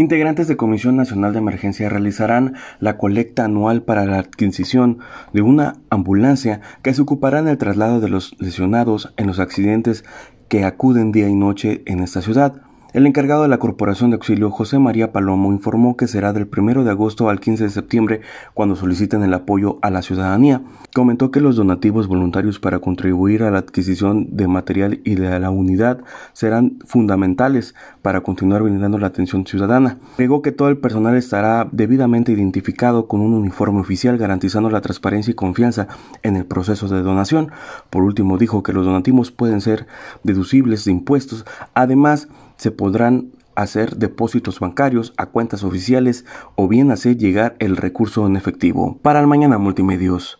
Integrantes de Comisión Nacional de Emergencia realizarán la colecta anual para la adquisición de una ambulancia que se ocupará en el traslado de los lesionados en los accidentes que acuden día y noche en esta ciudad. El encargado de la Corporación de Auxilio, José María Palomo, informó que será del 1 de agosto al 15 de septiembre cuando soliciten el apoyo a la ciudadanía. Comentó que los donativos voluntarios para contribuir a la adquisición de material y de la unidad serán fundamentales para continuar brindando la atención ciudadana. Agregó que todo el personal estará debidamente identificado con un uniforme oficial garantizando la transparencia y confianza en el proceso de donación. Por último, dijo que los donativos pueden ser deducibles de impuestos. Además, se podrán hacer depósitos bancarios a cuentas oficiales o bien hacer llegar el recurso en efectivo. Para el mañana multimedios.